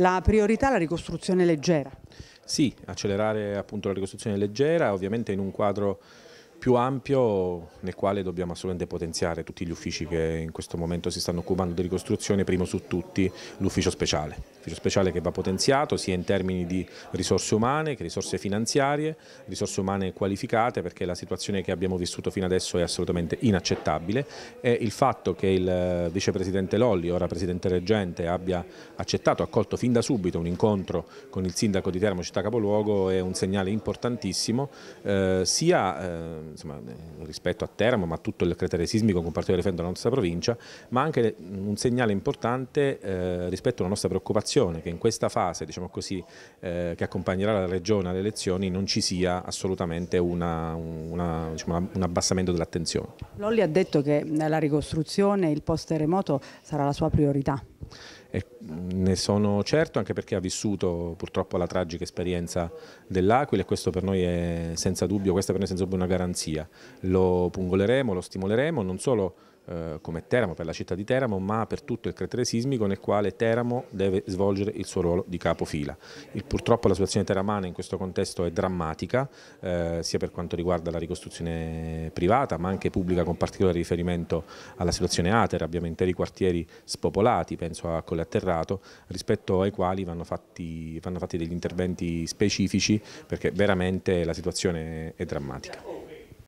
La priorità è la ricostruzione leggera. Sì, accelerare appunto la ricostruzione leggera, ovviamente in un quadro più ampio nel quale dobbiamo assolutamente potenziare tutti gli uffici che in questo momento si stanno occupando di ricostruzione, primo su tutti l'ufficio speciale, l'ufficio speciale che va potenziato sia in termini di risorse umane che risorse finanziarie, risorse umane qualificate perché la situazione che abbiamo vissuto fino adesso è assolutamente inaccettabile e il fatto che il eh, vicepresidente Lolli, ora presidente reggente, abbia accettato, accolto fin da subito un incontro con il sindaco di Termo Città Capoluogo è un segnale importantissimo eh, sia eh, insomma, eh, rispetto a Teramo, ma a tutto il cratere sismico con particolare riferimento della nostra provincia, ma anche un segnale importante eh, rispetto alla nostra preoccupazione che in questa fase diciamo così, eh, che accompagnerà la Regione alle elezioni non ci sia assolutamente una, una, diciamo, un abbassamento dell'attenzione. Lolli ha detto che la ricostruzione, il post terremoto sarà la sua priorità. E ne sono certo anche perché ha vissuto purtroppo la tragica esperienza dell'Aquila e questo per noi è senza dubbio, questa per noi è senza dubbio una garanzia. Lo pungoleremo, lo stimoleremo non solo eh, come Teramo, per la città di Teramo, ma per tutto il cratere sismico nel quale Teramo deve svolgere il suo ruolo di capofila. Il, purtroppo la situazione teramana in questo contesto è drammatica, eh, sia per quanto riguarda la ricostruzione privata, ma anche pubblica con particolare riferimento alla situazione Atera, abbiamo interi quartieri spopolati, penso a Colle Atterrato, rispetto ai quali vanno fatti, vanno fatti degli interventi specifici perché veramente la situazione è drammatica.